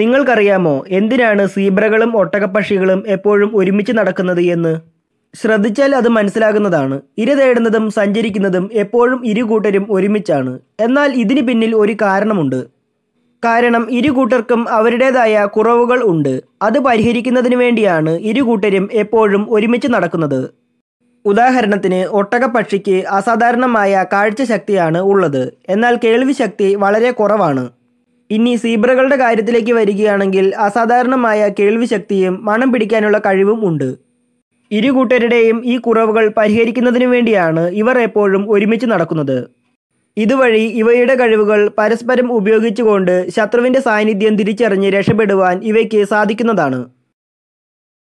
നിങ്ങൾക്കറിയാമോ എന്തിനാണ് സീബ്രകളും ഒട്ടകപ്പക്ഷികളും എപ്പോഴും ഒരുമിച്ച് നടക്കുന്നത് എന്ന് ശ്രദ്ധിച്ചാൽ അത് മനസ്സിലാകുന്നതാണ് ഇര തേടുന്നതും സഞ്ചരിക്കുന്നതും എപ്പോഴും ഇരുകൂട്ടരും ഒരുമിച്ചാണ് എന്നാൽ ഇതിന് പിന്നിൽ ഒരു കാരണമുണ്ട് കാരണം ഇരുകൂട്ടർക്കും അവരുടേതായ കുറവുകൾ ഉണ്ട് അത് പരിഹരിക്കുന്നതിന് വേണ്ടിയാണ് ഇരുകൂട്ടരും എപ്പോഴും ഒരുമിച്ച് നടക്കുന്നത് ഉദാഹരണത്തിന് ഒട്ടകപ്പക്ഷിക്ക് അസാധാരണമായ കാഴ്ചശക്തിയാണ് ഉള്ളത് എന്നാൽ കേൾവിശക്തി വളരെ കുറവാണ് ഇനി സീബ്രകളുടെ കാര്യത്തിലേക്ക് വരികയാണെങ്കിൽ അസാധാരണമായ കേൾവിശക്തിയും മണം പിടിക്കാനുള്ള കഴിവും ഉണ്ട് ഇരു കൂട്ടരുടെയും ഈ കുറവുകൾ പരിഹരിക്കുന്നതിനു വേണ്ടിയാണ് ഇവർ എപ്പോഴും ഒരുമിച്ച് നടക്കുന്നത് ഇതുവഴി ഇവയുടെ കഴിവുകൾ പരസ്പരം ഉപയോഗിച്ചുകൊണ്ട് ശത്രുവിൻ്റെ സാന്നിധ്യം തിരിച്ചറിഞ്ഞ് രക്ഷപ്പെടുവാൻ ഇവയ്ക്ക് സാധിക്കുന്നതാണ്